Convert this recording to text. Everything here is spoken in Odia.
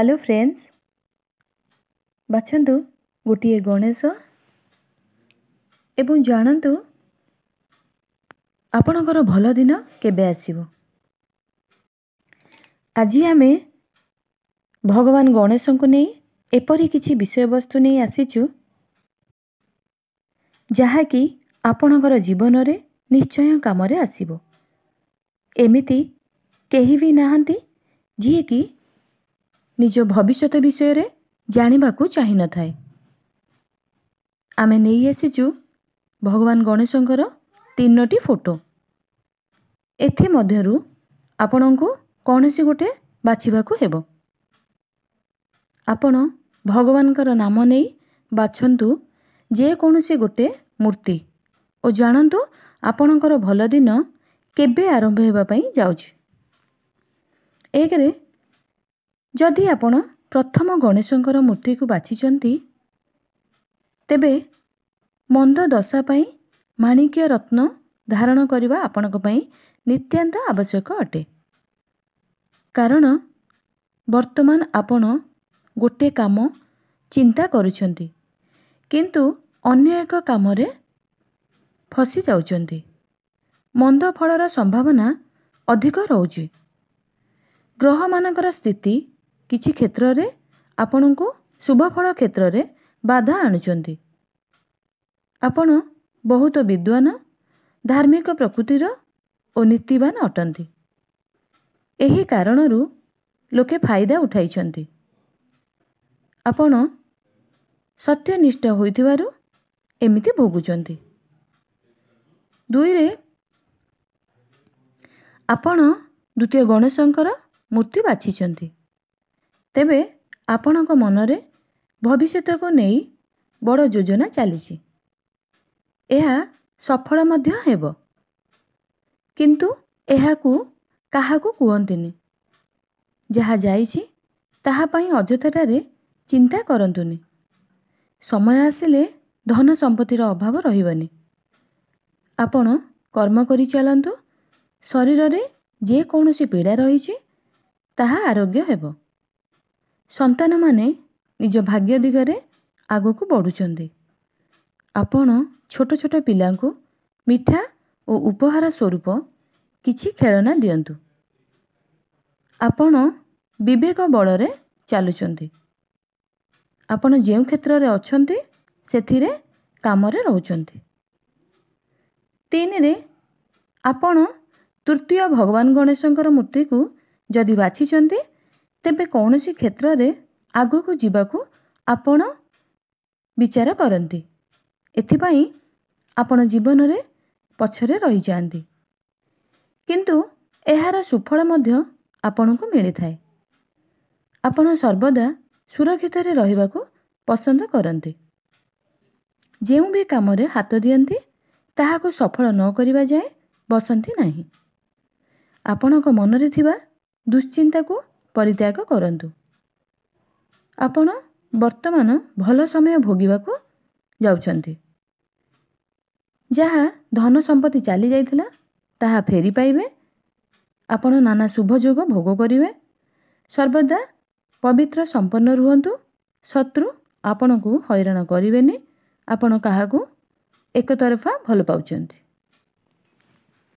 ହ୍ୟାଲୋ ଫ୍ରେଣ୍ଡସ୍ ବାଛନ୍ତୁ ଗୋଟିଏ ଗଣେଶ ଏବଂ ଜାଣନ୍ତୁ ଆପଣଙ୍କର ଭଲ ଦିନ କେବେ ଆସିବ ଆଜି ଆମେ ଭଗବାନ ଗଣେଶଙ୍କୁ ନେଇ ଏପରି କିଛି ବିଷୟବସ୍ତୁ ନେଇ ଆସିଛୁ ଯାହାକି ଆପଣଙ୍କର ଜୀବନରେ ନିଶ୍ଚୟ କାମରେ ଆସିବ ଏମିତି କେହି ବି ନାହାନ୍ତି ଯିଏକି ନିଜ ଭବିଷ୍ୟତ ବିଷୟରେ ଜାଣିବାକୁ ଚାହିଁନଥାଏ ଆମେ ନେଇ ଆସିଛୁ ଭଗବାନ ଗଣେଶଙ୍କର ତିନୋଟି ଫଟୋ ଏଥିମଧ୍ୟରୁ ଆପଣଙ୍କୁ କୌଣସି ଗୋଟେ ବାଛିବାକୁ ହେବ ଆପଣ ଭଗବାନଙ୍କର ନାମ ନେଇ ବାଛନ୍ତୁ ଯେକୌଣସି ଗୋଟେ ମୂର୍ତ୍ତି ଓ ଜାଣନ୍ତୁ ଆପଣଙ୍କର ଭଲ ଦିନ କେବେ ଆରମ୍ଭ ହେବା ପାଇଁ ଯାଉଛି ଏକରେ ଯଦି ଆପଣ ପ୍ରଥମ ଗଣେଶଙ୍କର ମୂର୍ତ୍ତିକୁ ବାଛିଛନ୍ତି ତେବେ ମନ୍ଦ ଦଶା ପାଇଁ ମାଣିକ୍ୟ ରତ୍ନ ଧାରଣ କରିବା ଆପଣଙ୍କ ପାଇଁ ନିତ୍ୟାନ୍ତ ଆବଶ୍ୟକ ଅଟେ କାରଣ ବର୍ତ୍ତମାନ ଆପଣ ଗୋଟିଏ କାମ ଚିନ୍ତା କରୁଛନ୍ତି କିନ୍ତୁ ଅନ୍ୟ ଏକ କାମରେ ଫସିଯାଉଛନ୍ତି ମନ୍ଦ ଫଳର ସମ୍ଭାବନା ଅଧିକ ରହୁଛି ଗ୍ରହମାନଙ୍କର ସ୍ଥିତି କିଛି କ୍ଷେତ୍ରରେ ଆପଣଙ୍କୁ ଶୁଭଫଳ କ୍ଷେତ୍ରରେ ବାଧା ଆଣୁଛନ୍ତି ଆପଣ ବହୁତ ବିଦ୍ୱାନ ଧାର୍ମିକ ପ୍ରକୃତିର ଓ ନୀତିବାନ ଅଟନ୍ତି ଏହି କାରଣରୁ ଲୋକେ ଫାଇଦା ଉଠାଇଛନ୍ତି ଆପଣ ସତ୍ୟନିଷ୍ଠ ହୋଇଥିବାରୁ ଏମିତି ଭୋଗୁଛନ୍ତି ଦୁଇରେ ଆପଣ ଦ୍ୱିତୀୟ ଗଣେଶଙ୍କର ମୂର୍ତ୍ତି ବାଛିଛନ୍ତି ତେବେ ଆପଣଙ୍କ ମନରେ ଭବିଷ୍ୟତକୁ ନେଇ ବଡ଼ ଯୋଜନା ଚାଲିଛି ଏହା ସଫଳ ମଧ୍ୟ ହେବ କିନ୍ତୁ ଏହାକୁ କାହାକୁ କୁହନ୍ତିନି ଯାହା ଯାଇଛି ତାହା ପାଇଁ ଅଯଥାଟାରେ ଚିନ୍ତା କରନ୍ତୁନି ସମୟ ଆସିଲେ ଧନ ସମ୍ପତ୍ତିର ଅଭାବ ରହିବନି ଆପଣ କର୍ମ କରି ଚାଲନ୍ତୁ ଶରୀରରେ ଯେକୌଣସି ପୀଡ଼ା ରହିଛି ତାହା ଆରୋଗ୍ୟ ହେବ ସନ୍ତାନମାନେ ନିଜ ଭାଗ୍ୟ ଦିଗରେ ଆଗକୁ ବଢ଼ୁଛନ୍ତି ଆପଣ ଛୋଟ ଛୋଟ ପିଲାଙ୍କୁ ମିଠା ଓ ଉପହାର ସ୍ୱରୂପ କିଛି ଖେଳନା ଦିଅନ୍ତୁ ଆପଣ ବିବେକ ବଳରେ ଚାଲୁଛନ୍ତି ଆପଣ ଯେଉଁ କ୍ଷେତ୍ରରେ ଅଛନ୍ତି ସେଥିରେ କାମରେ ରହୁଛନ୍ତି ତିନିରେ ଆପଣ ତୃତୀୟ ଭଗବାନ ଗଣେଶଙ୍କର ମୂର୍ତ୍ତିକୁ ଯଦି ବାଛିଛନ୍ତି ତେବେ କୌଣସି କ୍ଷେତ୍ରରେ ଆଗକୁ ଯିବାକୁ ଆପଣ ବିଚାର କରନ୍ତି ଏଥିପାଇଁ ଆପଣ ଜୀବନରେ ପଛରେ ରହିଯାଆନ୍ତି କିନ୍ତୁ ଏହାର ସୁଫଳ ମଧ୍ୟ ଆପଣଙ୍କୁ ମିଳିଥାଏ ଆପଣ ସର୍ବଦା ସୁରକ୍ଷିତରେ ରହିବାକୁ ପସନ୍ଦ କରନ୍ତି ଯେଉଁ ବି କାମରେ ହାତ ଦିଅନ୍ତି ତାହାକୁ ସଫଳ ନ କରିବା ଯାଏଁ ବସନ୍ତି ନାହିଁ ଆପଣଙ୍କ ମନରେ ଥିବା ଦୁଶ୍ଚିନ୍ତାକୁ ପରିତ୍ୟାଗ କରନ୍ତୁ ଆପଣ ବର୍ତ୍ତମାନ ଭଲ ସମୟ ଭୋଗିବାକୁ ଯାଉଛନ୍ତି ଯାହା ଧନ ସମ୍ପତ୍ତି ଚାଲିଯାଇଥିଲା ତାହା ଫେରିପାଇବେ ଆପଣ ନାନା ଶୁଭ ଯୋଗ ଭୋଗ କରିବେ ସର୍ବଦା ପବିତ୍ର ସମ୍ପନ୍ନ ରୁହନ୍ତୁ ଶତ୍ରୁ ଆପଣଙ୍କୁ ହଇରାଣ କରିବେନି ଆପଣ କାହାକୁ ଏକତରଫା ଭଲ ପାଉଛନ୍ତି